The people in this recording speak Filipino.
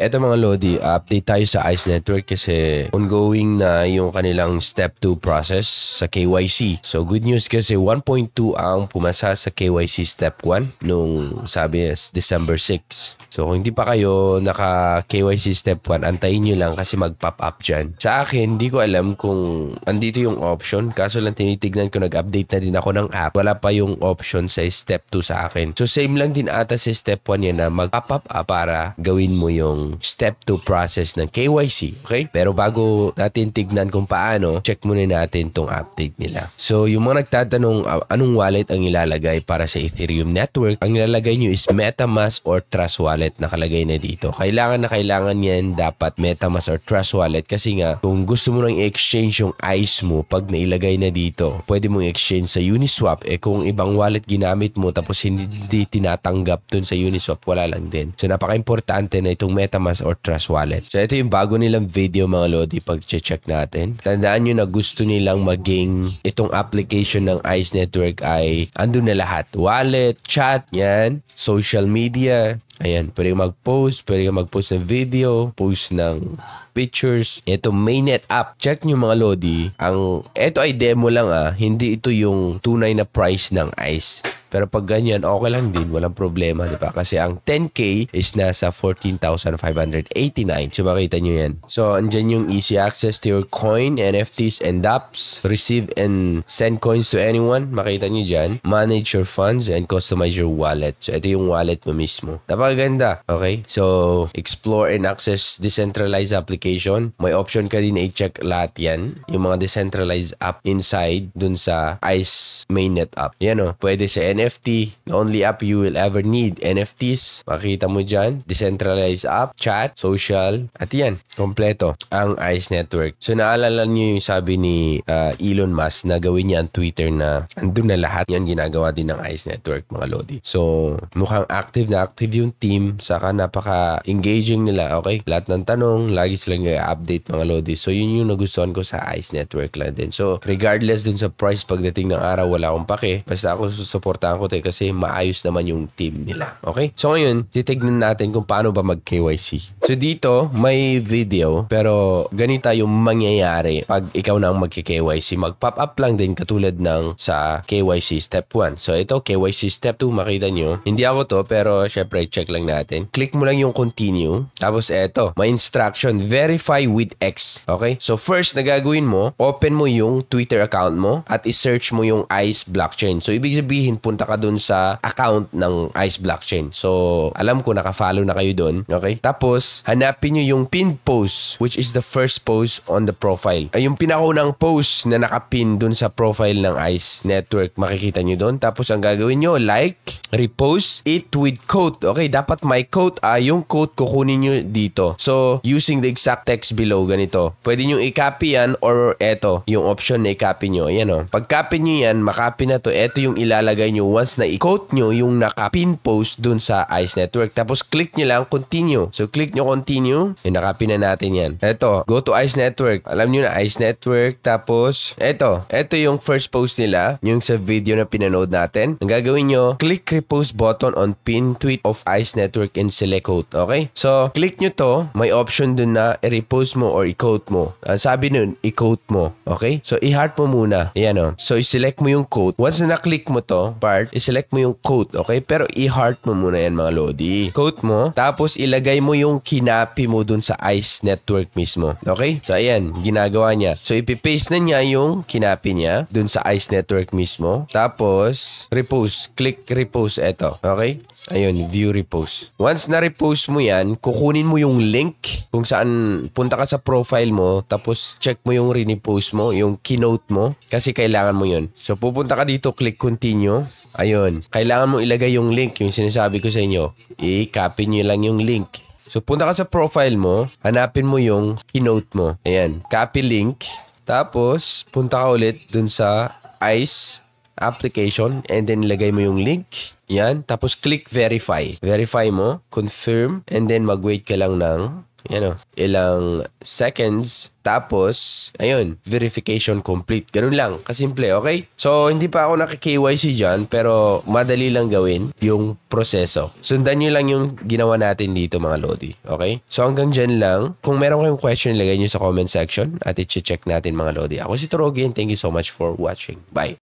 Eto mga Lodi, update tayo sa ICE Network kasi ongoing na yung kanilang step 2 process sa KYC. So good news kasi 1.2 ang pumasa sa KYC step 1 nung sabi December 6. So kung hindi pa kayo naka KYC step 1, antayin nyo lang kasi mag-pop up dyan. Sa akin, hindi ko alam kung andito yung option kaso lang tinitignan ko nag-update na din ako ng app. Wala pa yung option sa step 2 sa akin. So same lang din ata sa step 1 yan na mag-pop up para gawin mo yung step to process ng KYC. Okay? Pero bago natin tignan kung paano, check muna natin tong update nila. So, yung mga nagtatanong uh, anong wallet ang ilalagay para sa Ethereum network, ang ilalagay nyo is MetaMask or Trust Wallet. na kalagay na dito. Kailangan na kailangan yan dapat MetaMask or Trust Wallet kasi nga kung gusto mo nang i-exchange yung ICE mo pag nailagay na dito, pwede mong exchange sa Uniswap. Eh kung ibang wallet ginamit mo tapos hindi tinatanggap dun sa Uniswap, wala lang din. So, napaka-importante na itong Meta MetaMask or Trust Wallet. So ito yung bago nilang video mga Lodi pag check natin. Tandaan nyo na gusto nilang maging itong application ng ICE Network ay andun na lahat. Wallet, chat, yan, social media, Ayan, pwede kang mag-post, pwede kang mag-post ng video, post ng pictures. Ito, mainnet app. Check nyo mga Lodi. Ang, ito ay demo lang ah. Hindi ito yung tunay na price ng ICE. Pero pag ganyan, okay lang din. Walang problema, di ba? Kasi ang 10K is nasa 14,589. So, makita nyo yan. So, andyan yung easy access to your coin, NFTs, and dApps. Receive and send coins to anyone. Makita nyo dyan. Manage your funds and customize your wallet. So, ito yung wallet mo mismo. Napakaganda. Okay? So, explore and access decentralized application. May option ka din i-check lahat yan. Yung mga decentralized app inside dun sa ICE mainnet app. Yan o. Oh. Pwede sa NFT NFT, the only app you will ever need. NFTs, makikita mo dyan. Decentralized app, chat, social, at yan, kompleto ang ICE Network. So naalala niyo yung sabi ni uh, Elon Musk na gawin niya ang Twitter na andun na lahat. Yan ginagawa din ng ICE Network mga Lodi. So mukhang active na active yung team. Saka napaka-engaging nila, okay? Lahat ng tanong, lagi silang update mga Lodi. So yun yung nagustuhan ko sa ICE Network lang din. So regardless dun sa price pagdating ng araw, wala akong pake. Basta ako susuporta natatakot eh kasi maayos naman yung team nila. Okay? So ngayon, titignan natin kung paano ba mag-KYC. So dito, may video pero ganita yung mangyayari pag ikaw na ang magki-KYC. Mag-pop up lang din katulad ng sa KYC step 1. So ito, KYC step 2, makita nyo. Hindi ako to pero syempre check lang natin. Click mo lang yung continue. Tapos eto, may instruction, verify with X. Okay? So first na gagawin mo, open mo yung Twitter account mo at isearch mo yung ICE blockchain. So ibig sabihin, punta pupunta ka dun sa account ng ICE blockchain. So, alam ko nakafollow na kayo dun. Okay? Tapos, hanapin nyo yung pinned post which is the first post on the profile. Ay, yung pinakaunang post na nakapin dun sa profile ng ICE network, makikita nyo dun. Tapos, ang gagawin nyo, like, repost it with quote. Okay? Dapat may quote. Ah, yung quote kukunin nyo dito. So, using the exact text below, ganito. Pwede nyo i-copy yan or eto, yung option na i-copy nyo. Ayan o. Oh. Pag copy nyo yan, makopy na to. Eto yung ilalagay nyo nyo, once na i-quote nyo yung naka-pin post dun sa ICE Network. Tapos click nyo lang continue. So click nyo continue. Yung nakapin na natin yan. Ito, go to ICE Network. Alam nyo na ICE Network. Tapos, ito. Ito yung first post nila. Yung sa video na pinanood natin. Ang gagawin nyo, click repost button on pin tweet of ICE Network and select quote. Okay? So, click nyo to. May option dun na i-repost mo or i-quote mo. Ang sabi nun, i-quote mo. Okay? So, i-heart mo muna. Ayan o. Oh. So, i-select mo yung quote. Once na na-click mo to, para I-select mo yung coat, okay? Pero i-heart mo muna yan mga Lodi. Coat mo, tapos ilagay mo yung kinapi mo dun sa ICE network mismo. Okay? So, ayan, ginagawa niya. So, ipipaste na niya yung kinapi niya dun sa ICE network mismo. Tapos, repost. Click repost eto. Okay? Ayun, view repost. Once na repost mo yan, kukunin mo yung link kung saan punta ka sa profile mo, tapos check mo yung rinipost mo, yung keynote mo, kasi kailangan mo yun. So, pupunta ka dito, click continue. Ayun. Kailangan mong ilagay yung link, yung sinasabi ko sa inyo. I-copy nyo lang yung link. So, punta ka sa profile mo, hanapin mo yung keynote mo. Ayan, copy link. Tapos, punta ka ulit dun sa ICE application and then ilagay mo yung link. Yan. Tapos click verify. Verify mo, confirm, and then mag-wait ka lang ng ano, ilang seconds. Tapos, ayun, verification complete. Ganun lang, kasimple, okay? So, hindi pa ako naka-KYC dyan, pero madali lang gawin yung proseso. Sundan nyo lang yung ginawa natin dito, mga Lodi, okay? So, hanggang dyan lang. Kung meron kayong question, ilagay nyo sa comment section at i-check natin, mga Lodi. Ako si Trogi and thank you so much for watching. Bye!